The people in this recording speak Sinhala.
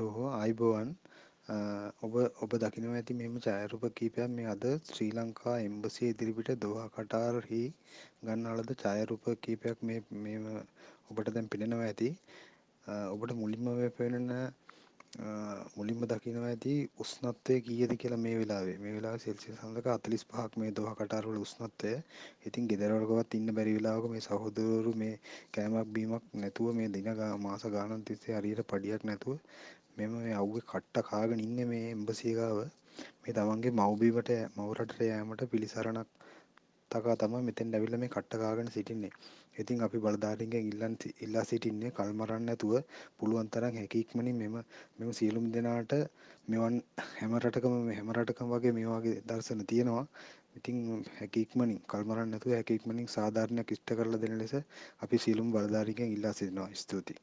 ස්තුතිවන්ත හෝ අයිබෝවන් ඔබ ඔබ දකිනව ඇති මෙම චෑරූප කීපයක් මේ අද ශ්‍රී ලංකා එම්බසේ ඉදිරිපිට දොහා කටාරහි ගන්න අලද චායරූප කීපයක් මෙම ඔබට දැන් පිනෙනව ඇති ඔබට මුලින්ම පෙනෙන මුලින්ම දකිනවා ඇති උෂ්ණත්වය කීයද කියලා මේ වෙලාවේ. මේ වෙලාවේ සෙල්සියස් සඳකා 45ක් මේ දෝහා කටාර වල උෂ්ණත්වය. ඉතින් ගෙදර වලකවත් ඉන්න බැරි වෙලාවක මේ සහෝදරවරු මේ කෑමක් බීමක් නැතුව මේ දින මාස ගාණක් තිස්සේ හරියට පඩියක් නැතුව මෙම මේ අවුවේ කට්ට කාගෙන ඉන්නේ මේ එම්බසිය ගාව. මේ තමන්ගේ මව්බිමට මව් රටට යෑමට පිළිසරණක් තකා තමයි මෙතෙන් ඇවිල්ලා මේ කට්ට කාගෙන සිටින්නේ. ඉතින් අපි බලධාරීන්ගෙන් ඉල්ලන් ඉල්ලා සිටින්නේ කල් මරන්න නැතුව පුළුවන් තරම් හැකි ඉක්මනින් මෙම මෙම සියලුම දෙනාට මෙවන් හැම රටකම හැම රටකම වගේ මේ වගේ දර්ශන තියෙනවා. ඉතින් හැකි ඉක්මනින් කල් මරන්න නැතුව හැකි ඉක්මනින් සාධාරණයක් ඉෂ්ට කරලා දෙන ලෙස අපි සියලුම බලධාරීන්ගෙන් ඉල්ලා සිටිනවා. ස්තුතියි.